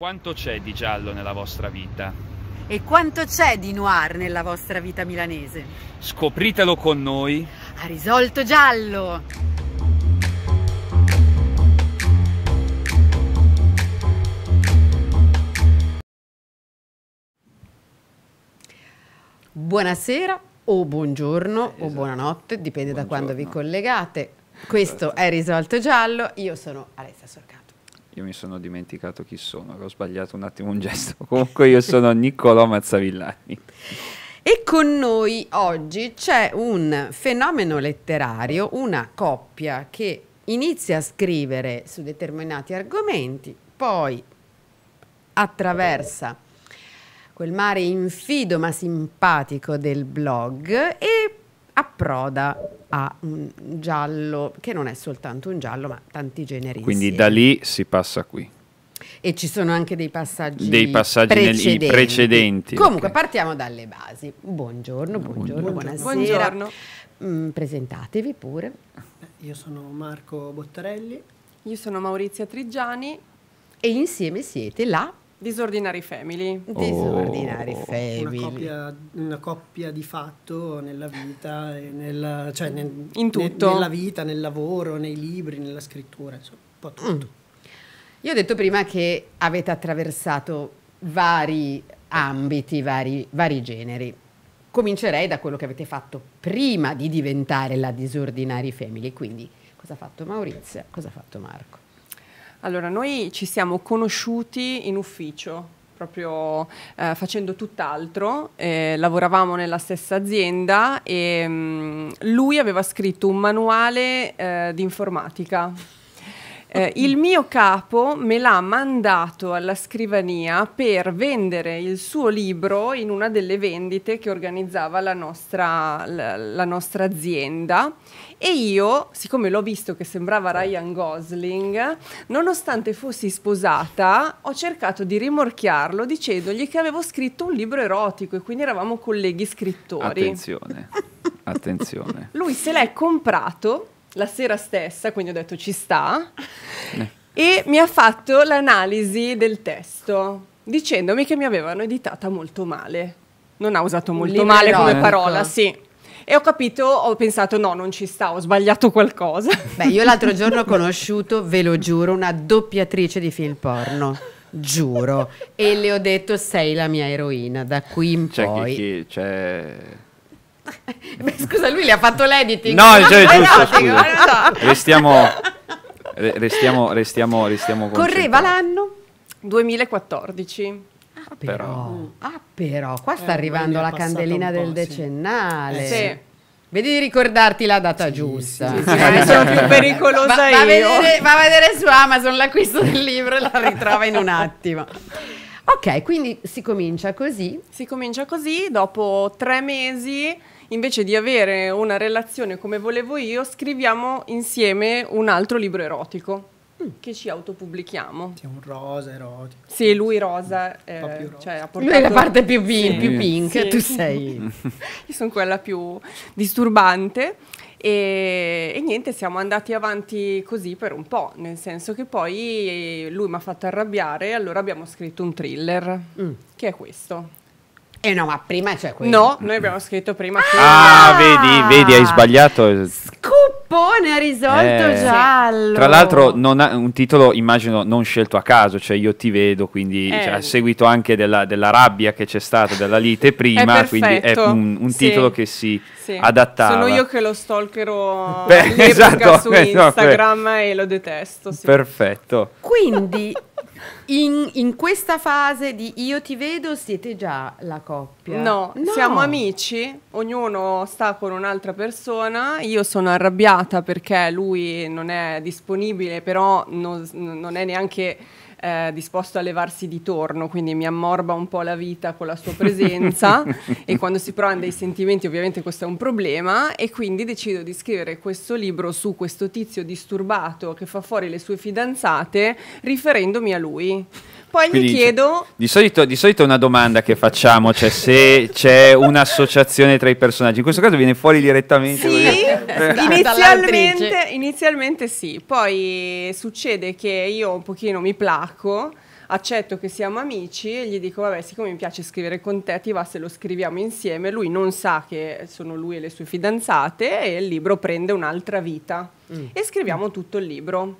Quanto c'è di giallo nella vostra vita? E quanto c'è di noir nella vostra vita milanese? Scopritelo con noi. A risolto giallo! Buonasera o buongiorno esatto. o buonanotte, dipende buongiorno. da quando vi collegate. Questo esatto. è Risolto Giallo, io sono Alessia Sorcano. Io mi sono dimenticato chi sono, ho sbagliato un attimo un gesto. Comunque io sono Niccolò Mazzavillani. E con noi oggi c'è un fenomeno letterario, una coppia che inizia a scrivere su determinati argomenti, poi attraversa quel mare infido ma simpatico del blog e approda a un giallo che non è soltanto un giallo, ma tanti generi. Quindi insieme. da lì si passa qui. E ci sono anche dei passaggi, dei passaggi precedenti. Nel, precedenti. Comunque okay. partiamo dalle basi. Buongiorno, buongiorno, buongiorno. buonasera. Buongiorno. Mm, presentatevi pure. Io sono Marco Bottarelli. Io sono Maurizia Triggiani. E insieme siete la Disordinari Family. Disordinari oh, Family. Una coppia, una coppia, di fatto nella vita, nella, cioè nel, in tutto. Ne, nella vita, nel lavoro, nei libri, nella scrittura, insomma, un po' tutto. Mm. Io ho detto prima che avete attraversato vari ambiti, vari, vari generi. Comincerei da quello che avete fatto prima di diventare la Disordinari Family, quindi cosa ha fatto Maurizio, cosa ha fatto Marco. Allora, noi ci siamo conosciuti in ufficio, proprio eh, facendo tutt'altro, eh, lavoravamo nella stessa azienda e mh, mm, lui aveva scritto un manuale eh, di informatica eh, il mio capo me l'ha mandato alla scrivania per vendere il suo libro in una delle vendite che organizzava la nostra, la, la nostra azienda e io, siccome l'ho visto che sembrava Ryan Gosling, nonostante fossi sposata, ho cercato di rimorchiarlo dicendogli che avevo scritto un libro erotico e quindi eravamo colleghi scrittori. Attenzione, attenzione. Lui se l'è comprato la sera stessa, quindi ho detto ci sta, eh. e mi ha fatto l'analisi del testo dicendomi che mi avevano editata molto male. Non ha usato molto male come parola, sì. E ho capito, ho pensato no, non ci sta, ho sbagliato qualcosa. Beh, io l'altro giorno ho conosciuto, ve lo giuro, una doppiatrice di film porno giuro. e le ho detto: Sei la mia eroina da qui in c'è poi. Chi, chi, c'è Beh, scusa, lui le ha fatto l'editing. No, cioè, ah, giusto, scusa. Restiamo, restiamo, restiamo, restiamo Correva l'anno 2014. Ah, ah, però. Mm. Ah, però. Qua sta eh, arrivando la candelina del decennale. Sì. Eh, sì. Vedi di ricordarti la data sì, giusta. Sì, sì, eh, sono più pericolosa va, va, vedere, va, a vedere su Amazon l'acquisto del libro e la ritrova in un attimo. Ok, quindi si comincia così. Si comincia così, dopo tre mesi invece di avere una relazione come volevo io, scriviamo insieme un altro libro erotico mm. che ci autopubblichiamo. Sì, un rosa erotico. Sì, lui rosa. Mm. Eh, cioè, rosa. Cioè, ha portato... Lui è la parte più, pin- sì. più pink, sì. tu sei. Io sono quella più disturbante. E, e, niente, siamo andati avanti così per un po', nel senso che poi lui mi ha fatto arrabbiare, allora abbiamo scritto un thriller, mm. che è questo. Eh no, ma prima c'è quello. No, noi abbiamo scritto prima che... Ah, vedi, vedi, hai sbagliato. Eh. Scuppone a risolto eh, giallo. Tra l'altro non ha un titolo, immagino, non scelto a caso, cioè io ti vedo, quindi eh. cioè, a seguito anche della, della, rabbia che c'è stata, della lite prima, è quindi è un, un titolo sì. che si sì. adattava. Sono io che lo stalkero Beh, esatto, su Instagram no, e lo detesto. Sì. Perfetto. Quindi in, in, questa fase di io ti vedo siete già la coppia. No, no. siamo amici, ognuno sta con un'altra persona, io sono arrabbiata perché lui non è disponibile, però non, non è neanche eh, disposto a levarsi di torno, quindi mi ammorba un po' la vita con la sua presenza e quando si provano dei sentimenti ovviamente questo è un problema e quindi decido di scrivere questo libro su questo tizio disturbato che fa fuori le sue fidanzate riferendomi a lui. Poi Quindi, gli cioè, chiedo... Di solito, di solito una domanda che facciamo, cioè se c'è un'associazione tra i personaggi, in questo caso viene fuori direttamente. Sì, inizialmente, inizialmente sì, poi succede che io un pochino mi placco accetto che siamo amici e gli dico vabbè siccome mi piace scrivere con te ti va se lo scriviamo insieme lui non sa che sono lui e le sue fidanzate e il libro prende un'altra vita mm. e scriviamo tutto il libro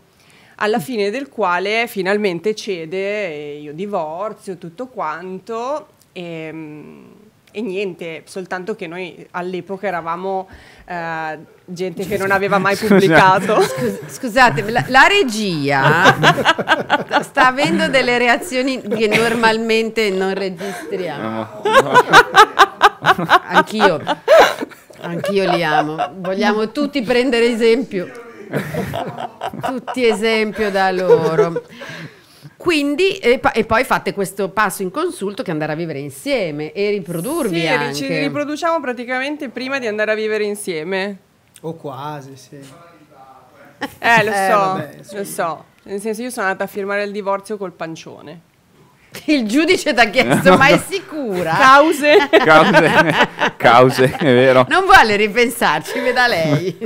alla fine del quale finalmente cede, io divorzio, tutto quanto. E, ehm, e niente, soltanto che noi all'epoca eravamo eh, gente che non aveva mai pubblicato. Scus- scusate, la, la regia sta avendo delle reazioni che normalmente non registriamo. Anch'io, anch'io li amo. Vogliamo tutti prendere esempio. Tutti esempio da loro. Quindi, e, e, poi fate questo passo in consulto che andare a vivere insieme e riprodurvi sì, anche. ci riproduciamo praticamente prima di andare a vivere insieme. O quasi, sì. Eh, lo eh, so, vabbè, lo so. Nel senso, io sono andata a firmare il divorzio col pancione. Il giudice ti ha chiesto, ma è sicura? Cause. Cause, cause, è vero. Non vuole ripensarci, veda lei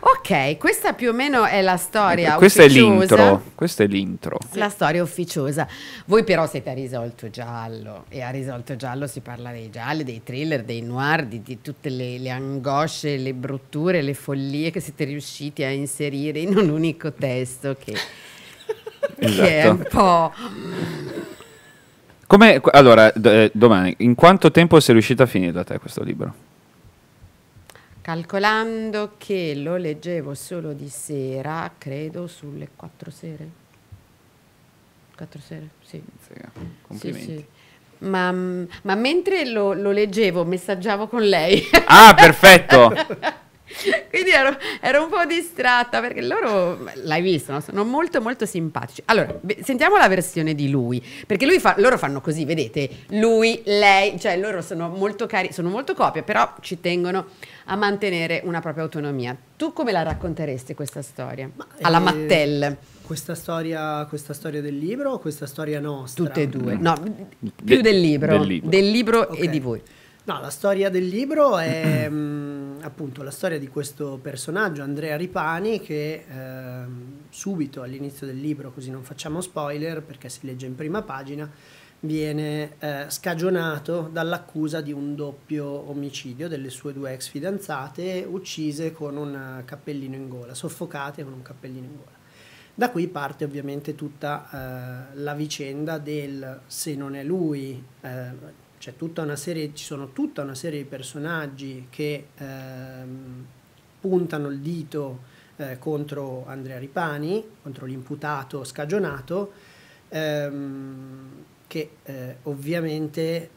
ok, questa più o meno è la storia. Ecco, questa ufficiosa. è l'intro. Questa è l'intro. La storia ufficiosa. Voi però siete a risolto giallo e a risolto giallo si parla dei gialli, dei thriller, dei noir, di, di tutte le, le, angosce, le brutture, le follie che siete riusciti a inserire in un unico testo che, esatto. che è esatto. un po'... Come, allora, d- eh, domani, in quanto tempo sei riuscita a finire da te questo libro? calcolando che lo leggevo solo di sera, credo sulle quattro sere. Quattro sere, sì. sì, eh, sì. Ma, ma, mentre lo, lo leggevo, messaggiavo con lei. Ah, perfetto! Quindi ero, ero, un po' distratta perché loro, l'hai visto, no? sono molto molto simpatici. Allora, sentiamo la versione di lui, perché lui fa, loro fanno così, vedete, lui, lei, cioè loro sono molto cari, sono molto copie, però ci tengono a mantenere una propria autonomia. Tu come la racconteresti questa storia? Ma, Alla eh, Mattel. Questa storia, questa storia, del libro o questa storia nostra? Tutte e due, mm. no, De, più del libro, del libro, del libro okay. e di voi. No, la storia del libro è... Mm, appunto la storia di questo personaggio, Andrea Ripani, che eh, subito all'inizio del libro, così non facciamo spoiler perché si legge in prima pagina, viene eh, scagionato dall'accusa di un doppio omicidio delle sue due ex fidanzate uccise con un cappellino in gola, soffocate con un cappellino in gola. Da qui parte ovviamente tutta eh, la vicenda del se non è lui, eh, c'è tutta una serie, ci sono tutta una serie di personaggi che ehm, puntano il dito eh, contro Andrea Ripani, contro l'imputato scagionato, ehm, che eh, ovviamente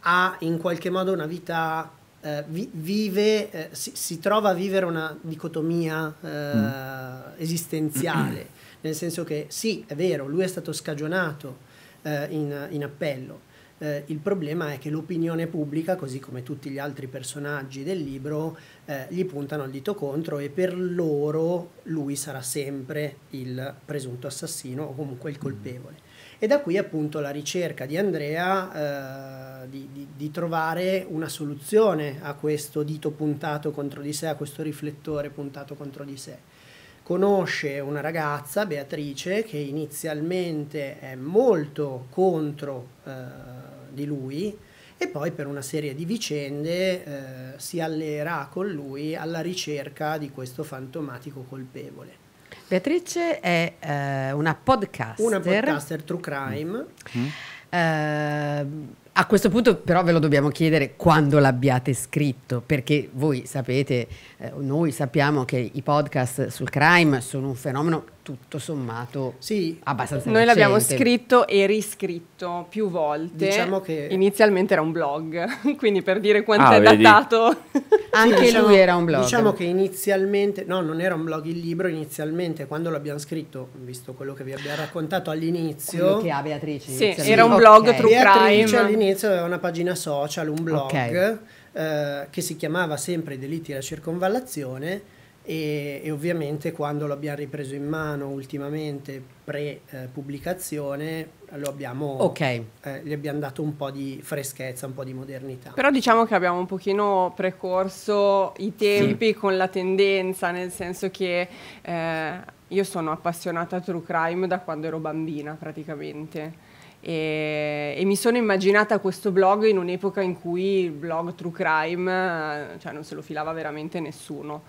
ha in qualche modo una vita, eh, vi, vive, eh, si, si, trova a vivere una dicotomia eh, mm. esistenziale, nel senso che sì, è vero, lui è stato scagionato eh, in, in appello, eh, il problema è che l'opinione pubblica, così come tutti gli altri personaggi del libro, eh, gli puntano il dito contro e per loro lui sarà sempre il presunto assassino o comunque il colpevole. E da qui appunto la ricerca di Andrea eh, di, di, di, trovare una soluzione a questo dito puntato contro di sé, a questo riflettore puntato contro di sé. Conosce una ragazza, Beatrice, che inizialmente è molto contro eh, di lui e poi per una serie di vicende eh, si alleerà con lui alla ricerca di questo fantomatico colpevole. Beatrice è eh, una podcaster. Una podcaster true crime. Mm. Mm. a questo punto però ve lo dobbiamo chiedere quando l'abbiate scritto, perché voi sapete, eh, noi sappiamo che i podcast sul crime sono un fenomeno tutto sommato sì, abbastanza Noi recente. l'abbiamo scritto e riscritto più volte. Diciamo che... Inizialmente era un blog, quindi per dire quanto ah, è vedi. datato. Anche sì, lui diciamo- era un blog. Diciamo che inizialmente, no, non era un blog il libro, inizialmente quando l'abbiamo scritto, visto quello che vi abbiamo raccontato all'inizio... Quello che ha Beatrice. Sì, era un blog okay. true Beatrice crime. all'inizio aveva una pagina social, un blog, okay. eh, che si chiamava sempre I delitti alla circonvallazione e, e ovviamente quando lo abbiamo ripreso in mano ultimamente pre-pubblicazione lo abbiamo, okay. eh, gli abbiamo dato un po' di freschezza, un po' di modernità. Però diciamo che abbiamo un pochino precorso i tempi sì. con la tendenza, nel senso che... Eh, io sono appassionata a true crime da quando ero bambina praticamente. E, e, mi sono immaginata questo blog in un'epoca in cui il blog true crime eh, cioè non se lo filava veramente nessuno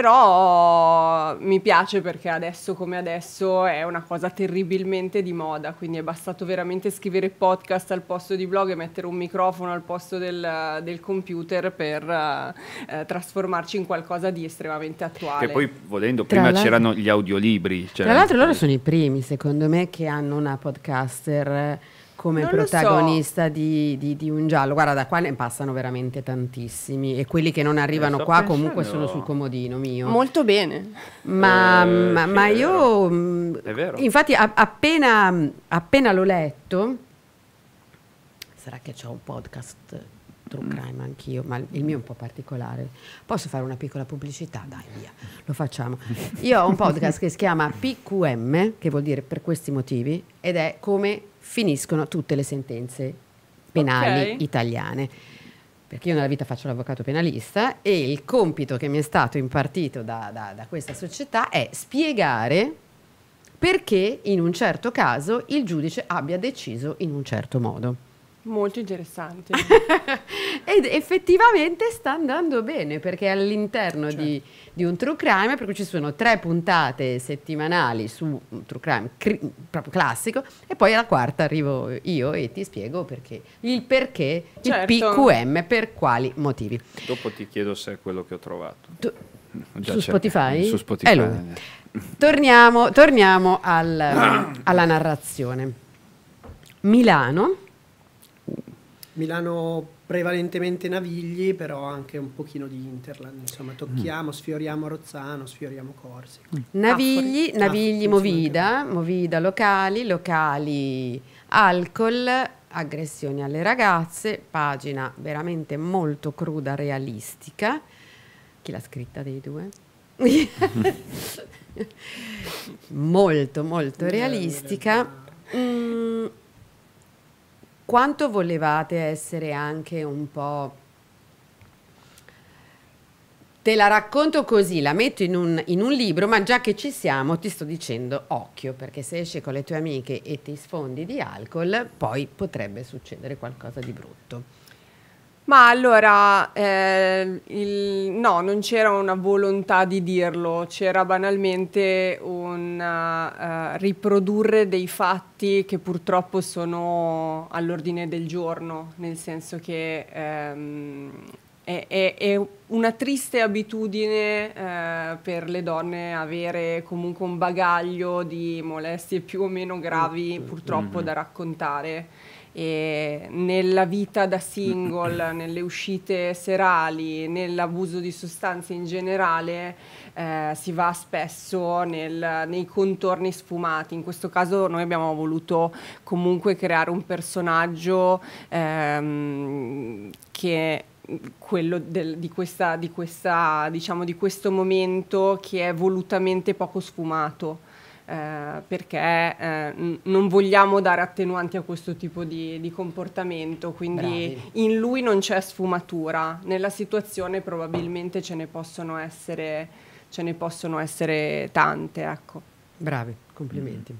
però mi piace perché adesso come adesso è una cosa terribilmente di moda, quindi è bastato veramente scrivere podcast al posto di blog e mettere un microfono al posto del, del computer per eh, trasformarci in qualcosa di estremamente attuale. Che poi volendo, Tra prima c'erano gli audiolibri. Cioè tra l'altro loro eh. sono i primi secondo me che hanno una podcaster come non protagonista so. di, di, di, un giallo. Guarda, da qua ne passano veramente tantissimi e quelli che non arrivano eh, qua pensando. comunque sono sul comodino mio. Molto bene. Ma, eh, ma, sì, ma io... Mh, mm, è vero. Infatti a, appena, appena l'ho letto, sarà che ho un podcast true mm. crime anch'io, ma il mio è un po' particolare. Posso fare una piccola pubblicità? Dai, via, lo facciamo. Io ho un podcast che si chiama PQM, che vuol dire per questi motivi, ed è come finiscono tutte le sentenze penali okay. italiane. Perché io nella vita faccio l'avvocato penalista e il compito che mi è stato impartito da, da, da questa società è spiegare perché in un certo caso il giudice abbia deciso in un certo modo. Molto interessante. Ed effettivamente sta andando bene perché è all'interno certo. di, di, un true crime, per cui ci sono tre puntate settimanali su un true crime proprio classico e poi alla quarta arrivo io e ti spiego perché, il perché, certo. il PQM, per quali motivi. Dopo ti chiedo se è quello che ho trovato. Tu, su Spotify? Su Spotify. Allora, torniamo, torniamo al, alla narrazione. Milano Milano prevalentemente navigli, però anche un pochino di Interland, insomma tocchiamo, mm. sfioriamo Rozzano, sfioriamo Corsi. Mm. Ah, navigli, Affari. navigli ah, Movida, Movida locali, locali alcol, aggressioni alle ragazze, pagina veramente molto cruda, realistica. Chi l'ha scritta dei due? molto, molto realistica. Mm, quanto volevate essere anche un po'... Te la racconto così, la metto in un, in un libro, ma già che ci siamo ti sto dicendo occhio, perché se esci con le tue amiche e ti sfondi di alcol, poi potrebbe succedere qualcosa di brutto. Ma allora, eh, il, no, non c'era una volontà di dirlo, c'era banalmente un non eh, riprodurre dei fatti che purtroppo sono all'ordine del giorno, nel senso che ehm, è, è, è, una triste abitudine eh, per le donne avere comunque un bagaglio di molestie più o meno gravi mm. purtroppo mm-hmm. da raccontare. E nella vita da single, nelle uscite serali, nell'abuso di sostanze in generale, eh, si va spesso nel, nei contorni sfumati. In questo caso noi abbiamo voluto comunque creare un personaggio ehm, che quello del, di, questa, di, questa, diciamo, di questo momento che è volutamente poco sfumato. Eh, perché eh, non vogliamo dare attenuanti a questo tipo di, di comportamento, quindi Bravi. in lui non c'è sfumatura, nella situazione probabilmente ce ne possono essere ce ne possono essere tante. Ecco. Bravi, complimenti. Mm.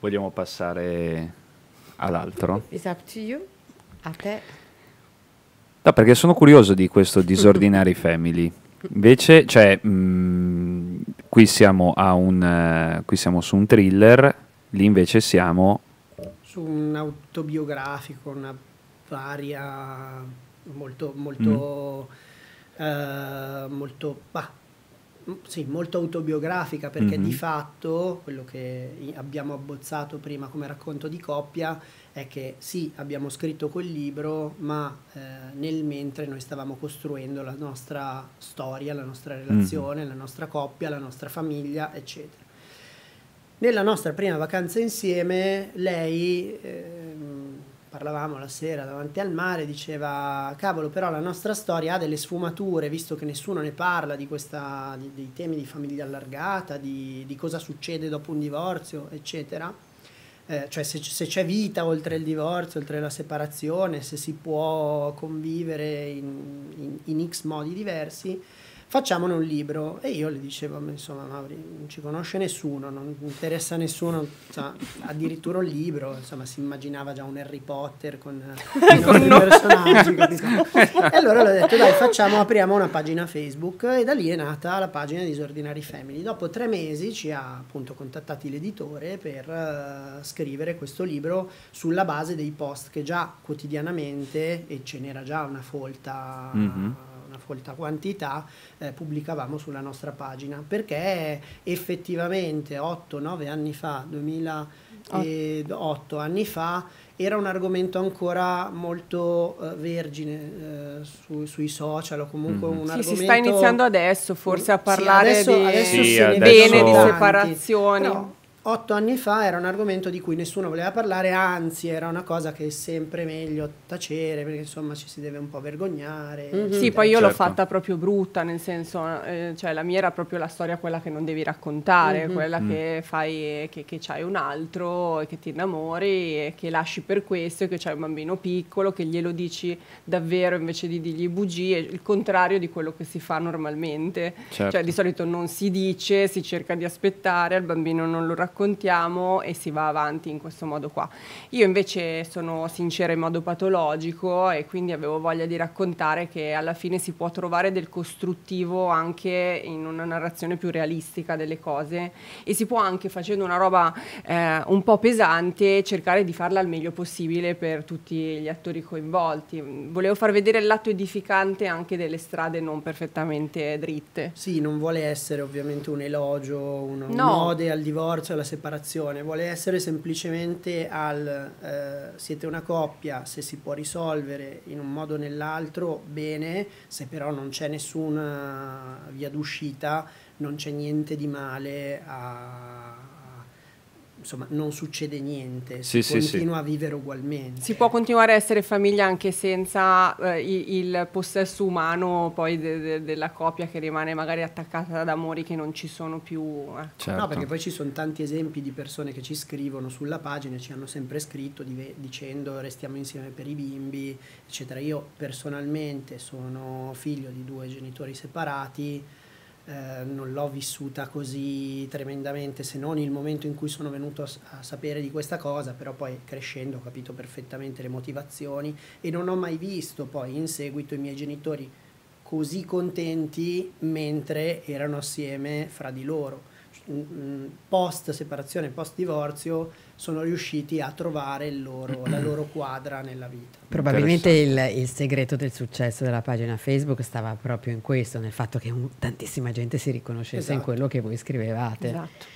Vogliamo passare all'altro? It's up to you, a te. No, perché sono curioso di questo Disordinary Family. Invece, cioè, mh, mm, qui, siamo un, uh, qui siamo su un thriller, lì invece siamo... Su un autobiografico, una varia molto molto mm. uh, molto bah, sì, molto autobiografica perché mm-hmm. di mhm. fatto quello che abbiamo abbozzato prima come racconto di coppia è che sì, abbiamo scritto quel libro, ma eh, nel mentre noi stavamo costruendo la nostra storia, la nostra mhm. relazione, mm-hmm. la nostra coppia, la nostra famiglia, eccetera. Nella nostra prima vacanza insieme lei... Eh, parlavamo la sera davanti al mare, diceva, cavolo, però la nostra storia ha delle sfumature, visto che nessuno ne parla di questa, di, dei temi di famiglia allargata, di, di, cosa succede dopo un divorzio, eccetera. Eh, cioè se, se c'è vita oltre il divorzio, oltre la separazione, se si può convivere in, in, in X modi diversi facciamone un libro. E io le dicevo, insomma, Mauri, non ci conosce nessuno, non interessa nessuno, insomma, addirittura un libro, insomma, si immaginava già un Harry Potter con i nostri personaggi. e allora le ho detto, dai, facciamo, apriamo una pagina Facebook e da lì è nata la pagina Disordinary Family. Dopo tre mesi ci ha appunto contattati l'editore per uh, scrivere questo libro sulla base dei post che già quotidianamente, e ce n'era già una folta... Mm-hmm folta quantità, eh, pubblicavamo sulla nostra pagina, perché effettivamente 8-9 anni fa, 2008 anni fa, era un argomento ancora molto uh, vergine uh, su, sui social o comunque mm. un sì, argomento... Si sta iniziando adesso forse a parlare sì, adesso, di... Adesso sì, adesso... bene, di separazioni. Però, otto anni fa era un argomento di cui nessuno voleva parlare, anzi era una cosa che è sempre meglio tacere perché insomma ci si deve un po' vergognare. Mm-hmm. Sì, poi io certo. l'ho fatta proprio brutta, nel senso, eh, cioè la mia era proprio la storia quella che non devi raccontare, mm-hmm. quella mm. che fai, che, che c'hai un altro, che ti innamori, e che lasci per questo, e che c'hai un bambino piccolo, che glielo dici davvero invece di dirgli bugie, il contrario di quello che si fa normalmente. Cioè, certo. Cioè di solito non si dice, si cerca di aspettare, al bambino non lo racconta raccontiamo e si va avanti in questo modo qua. Io invece sono sincera in modo patologico e quindi avevo voglia di raccontare che alla fine si può trovare del costruttivo anche in una narrazione più realistica delle cose e si può anche facendo una roba eh, un po' pesante cercare di farla al meglio possibile per tutti gli attori coinvolti. Volevo far vedere il lato edificante anche delle strade non perfettamente dritte. Sì, non vuole essere ovviamente un elogio, un no. ode al divorzio, alla separazione, vuole essere semplicemente al eh, siete una coppia, se si può risolvere in un modo o nell'altro, bene, se però non c'è nessuna via d'uscita, non c'è niente di male a insomma, non succede niente, si sì, continua sì, a vivere ugualmente. Si può continuare a essere famiglia anche senza eh, il possesso umano poi de de della coppia che rimane magari attaccata ad amori che non ci sono più. Eh. Certo. No, perché poi ci sono tanti esempi di persone che ci scrivono sulla pagina, ci hanno sempre scritto dicendo restiamo insieme per i bimbi, eccetera. Io personalmente sono figlio di due genitori separati eh, non l'ho vissuta così tremendamente se non il momento in cui sono venuto a, a, sapere di questa cosa, però poi crescendo ho capito perfettamente le motivazioni e non ho mai visto poi in seguito i miei genitori così contenti mentre erano assieme fra di loro post separazione, post divorzio, sono riusciti a trovare loro, la loro quadra nella vita. Probabilmente il, il, segreto del successo della pagina Facebook stava proprio in questo, nel fatto che un, tantissima gente si riconoscesse esatto. in quello che voi scrivevate. Esatto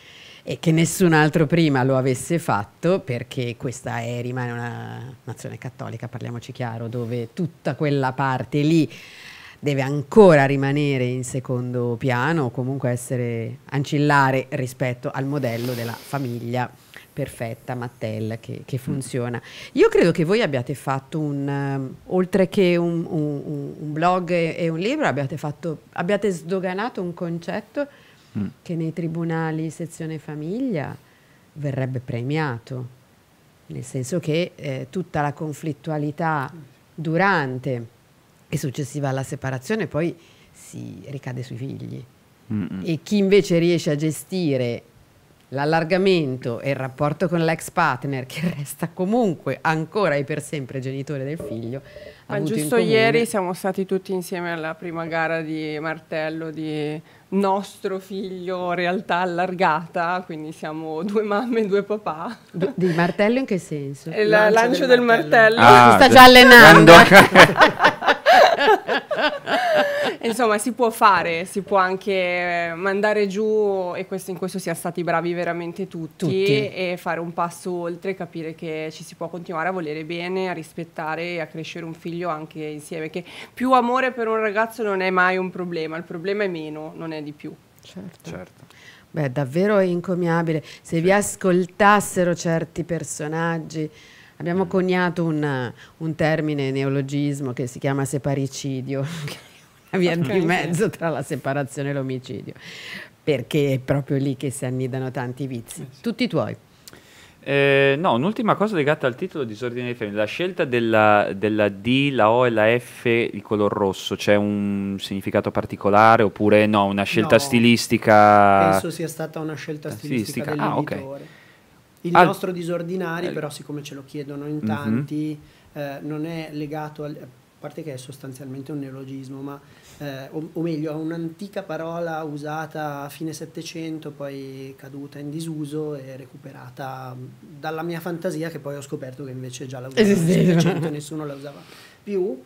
e che nessun altro prima lo avesse fatto perché questa è, rimane una nazione cattolica, parliamoci chiaro, dove tutta quella parte lì deve ancora rimanere in secondo piano o comunque essere ancillare rispetto al modello della famiglia perfetta, Mattel, che, che, mm. funziona. Io credo che voi abbiate fatto un, um, oltre che un, un, un blog e, e, un libro, abbiate, fatto, abbiate sdoganato un concetto mm. che nei tribunali sezione famiglia verrebbe premiato, nel senso che eh, tutta la conflittualità durante e successiva alla separazione poi si ricade sui figli. Mm-mm. E chi invece riesce a gestire l'allargamento e il rapporto con l'ex partner che resta comunque ancora e per sempre genitore del figlio. Ma giusto ieri siamo stati tutti insieme alla prima gara di martello di nostro figlio realtà allargata, quindi siamo due mamme e due papà. di martello in che senso? Il lancio, lancio, del, del martello. martello. Ah, sta già allenando. Insomma, si può fare, si può anche eh, mandare giù, e questo, in questo siamo stati bravi veramente tutti, tutti, e fare un passo oltre, capire che ci si può continuare a volere bene, a rispettare e a crescere un figlio anche insieme, che più amore per un ragazzo non è mai un problema, il problema è meno, non è di più. certo. certo. Beh, davvero incomiabile. Se vi ascoltassero certi personaggi, Abbiamo coniato un, un termine neologismo che si chiama separicidio, che è una via okay. di mezzo tra la separazione e l'omicidio, perché è proprio lì che si annidano tanti vizi, eh tutti tuoi. Eh, no, un'ultima cosa legata al titolo Disordine dei fenomeni, la scelta della, della, D, la O e la F di color rosso, c'è un significato particolare oppure no, una scelta no, stilistica? Penso sia stata una scelta stilistica, stilistica. Ah, okay. Il Al... Ah, nostro disordinario, eh. però, siccome ce lo chiedono in tanti, mm-hmm. eh, non è legato al, a parte che è sostanzialmente un neologismo, ma eh, o, o, meglio, è un'antica parola usata a fine Settecento, poi caduta in disuso e recuperata mm, dalla mia fantasia, che poi ho scoperto che invece già la usava nel Settecento nessuno la usava più.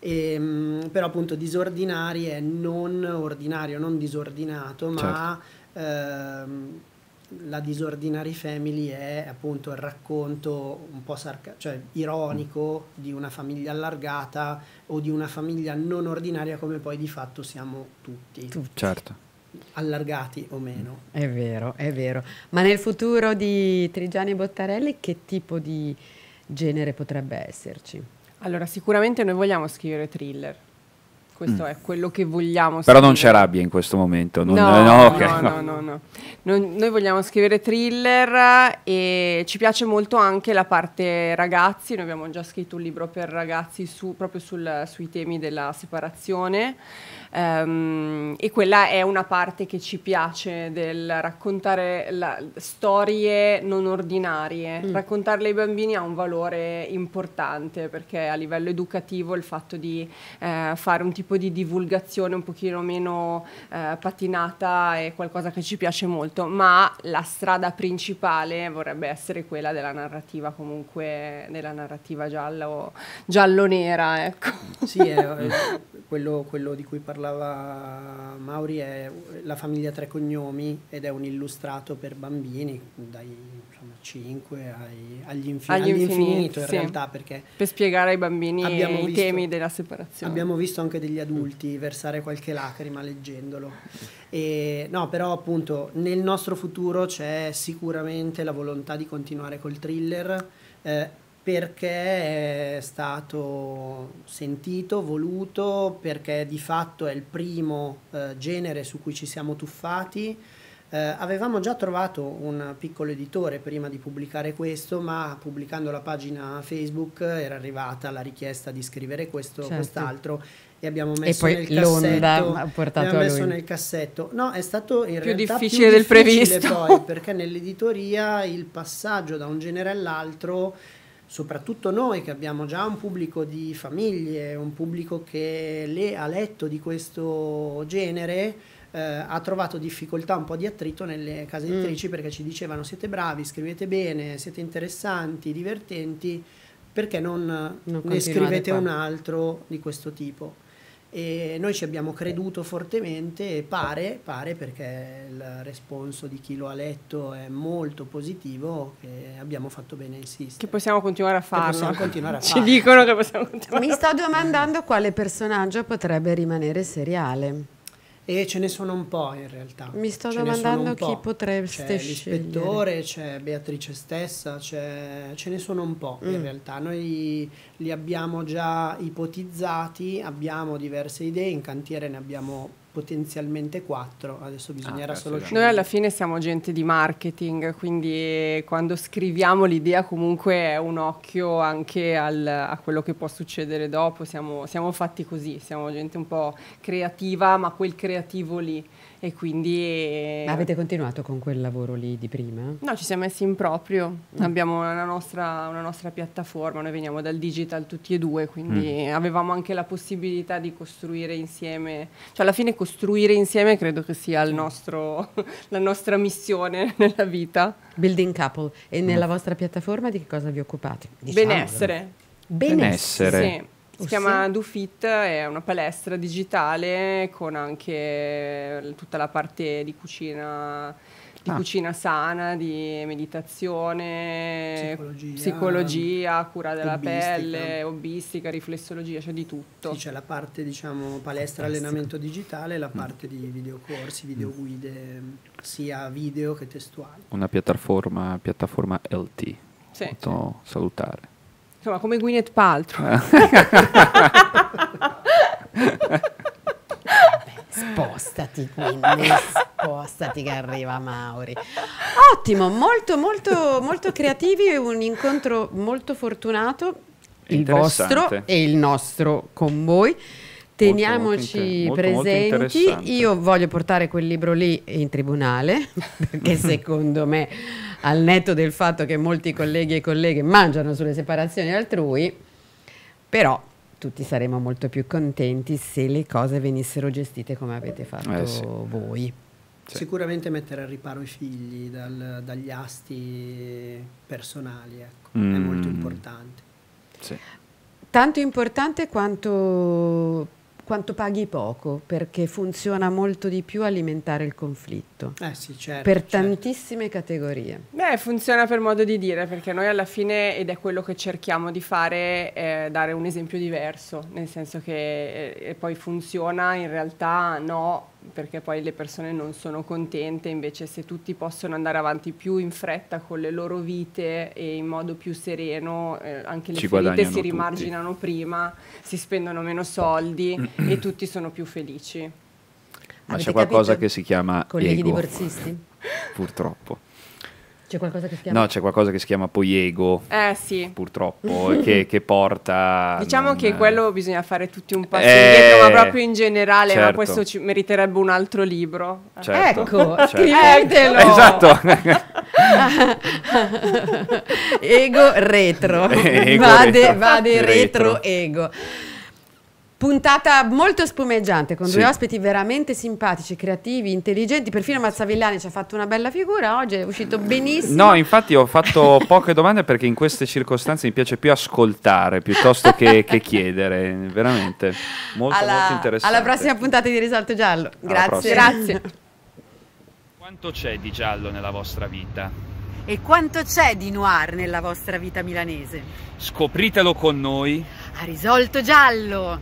E, ehm, però appunto disordinari è non ordinario, non disordinato, ma certo. ehm, la Disordinary Family è appunto il racconto un po' sarca- cioè, ironico di una famiglia allargata o di una famiglia non ordinaria come poi di fatto siamo tutti. tutti. Certo. Allargati o meno. È vero, è vero. Ma nel futuro di Trigiani e Bottarelli che tipo di genere potrebbe esserci? Allora, sicuramente noi vogliamo scrivere thriller questo mm. è quello che vogliamo. Però non c'è rabbia in questo momento. Non, no, no, okay, no, no, no, no, Noi vogliamo scrivere thriller e ci piace molto anche la parte ragazzi. Noi abbiamo già scritto un libro per ragazzi su, proprio sul, sui temi della separazione. Um, e quella è una parte che ci piace del raccontare la, storie non ordinarie. Mm. Raccontarle ai bambini ha un valore importante perché a livello educativo il fatto di eh, fare un tipo tipo di divulgazione un pochino meno eh, patinata è qualcosa che ci piace molto, ma la strada principale vorrebbe essere quella della narrativa comunque, della narrativa giallo, giallo-nera, ecco. Sì, è, quello, quello, di cui parlava Mauri è la famiglia Tre Cognomi ed è un illustrato per bambini dai insomma, 5 ai, agli, infin- agli all'infinito in sì. realtà perché per spiegare ai bambini i visto, temi della separazione abbiamo visto anche degli adulti versare qualche lacrima leggendolo e, no però appunto nel nostro futuro c'è sicuramente la volontà di continuare col thriller eh, perché è stato sentito, voluto, perché di fatto è il primo eh, genere su cui ci siamo tuffati. Eh, avevamo già trovato un piccolo editore prima di pubblicare questo, ma pubblicando la pagina Facebook era arrivata la richiesta di scrivere questo certo. quest'altro e abbiamo messo, e nel, cassetto, abbiamo messo nel cassetto. No, è stato in più realtà difficile più difficile del previsto. poi, perché nell'editoria il passaggio da un genere all'altro soprattutto noi che abbiamo già un pubblico di famiglie, un pubblico che le ha letto di questo genere, eh, ha trovato difficoltà, un po' di attrito nelle case mm. editrici mm. perché ci dicevano siete bravi, scrivete bene, siete interessanti, divertenti, perché non, non ne scrivete qua. un altro di questo tipo? e noi ci abbiamo creduto fortemente e pare, pare perché il responso di chi lo ha letto è molto positivo che abbiamo fatto bene a insistere. Che possiamo continuare a farlo. possiamo Continuare a ci farlo. dicono che possiamo continuare. Mi sto domandando quale personaggio potrebbe rimanere seriale. E ce ne sono un po' in realtà. Mi sto ce domandando chi po'. scegliere. c'è scegliere. L'ispettore, c'è Beatrice stessa, c'è... ce ne sono un po' mm. in realtà. Noi li abbiamo già ipotizzati, abbiamo diverse idee, in cantiere ne abbiamo potenzialmente quattro, adesso bisognerà ah, solo scegliere. Noi alla fine siamo gente di marketing, quindi quando scriviamo l'idea comunque è un occhio anche al, a quello che può succedere dopo, siamo, siamo fatti così, siamo gente un po' creativa, ma quel creativo lì e quindi... Ma avete continuato con quel lavoro lì di prima? No, ci siamo messi in proprio, mm. abbiamo una nostra, una nostra, piattaforma, noi veniamo dal digital tutti e due, quindi mm. avevamo anche la possibilità di costruire insieme, cioè alla fine costruire costruire insieme credo che sia nostro, la nostra missione nella vita. Building Couple. E nella mm. vostra piattaforma di che cosa vi occupate? Diciamolo. Benessere. Benessere. Sì. Si oh, chiama sì. DuFit, è una palestra digitale con anche tutta la parte di cucina di ah. cucina sana, di meditazione, psicologia, psicologia cura della hobbistica. pelle, hobbistica, riflessologia, cioè di tutto. Sì, c'è la parte diciamo palestra, allenamento digitale, la mm. parte di videocorsi, mm. videoguide, sia video che testuali. Una piattaforma, piattaforma LT, sì. molto salutare. Insomma, come Gwyneth Paltrow. Eh. spostati quindi, spostati che arriva Mauri. Ottimo, molto molto molto creativi, un incontro molto fortunato, il vostro e il nostro con voi. Teniamoci molto, molto presenti, molto, io voglio portare quel libro lì in tribunale perché mm. secondo me al netto del fatto che molti colleghi e colleghe mangiano sulle separazioni altrui, però tutti saremmo molto più contenti se le cose venissero gestite come avete eh, fatto eh sì. voi. Sì. Sicuramente mettere al riparo i figli dal, dagli asti personali ecco, mm. è molto mm. importante. Sì. Tanto importante quanto quanto paghi poco, perché funziona molto di più alimentare il conflitto. Eh sì, certo, per certo. tantissime categorie. Beh, funziona per modo di dire, perché noi alla fine, ed è quello che cerchiamo di fare, è dare un esempio diverso, nel senso che eh, poi funziona, in realtà no, perché poi le persone non sono contente, invece se tutti possono andare avanti più in fretta con le loro vite e in modo più sereno, eh, anche le Ci ferite si rimarginano tutti. prima, si spendono meno soldi e tutti sono più felici. Ma Avete c'è qualcosa capito? che si chiama colleghi ego, divorzisti. Purtroppo. C'è qualcosa che si chiama? No, c'è qualcosa che si chiama Poiego. Eh sì. Purtroppo, che, che, porta. Diciamo non... che quello bisogna fare tutti un passo eh, indietro, ma proprio in generale, certo. ma questo ci meriterebbe un altro libro. Certo. Ecco, certo. certo. Esatto. ego retro. Ego vade, retro. vade retro ego. Puntata molto spumeggiante con due ospiti veramente simpatici, creativi, intelligenti. Perfino Mazzavillani ci ha fatto una bella figura. Oggi è uscito benissimo. No, infatti, ho fatto poche domande perché in queste circostanze mi piace più ascoltare piuttosto che, che chiedere. Veramente molto, alla, molto interessante. Alla prossima puntata di Risalto Giallo. Grazie. Grazie. Quanto c'è di giallo nella vostra vita? E quanto c'è di noir nella vostra vita milanese? Scopritelo con noi a risolto giallo!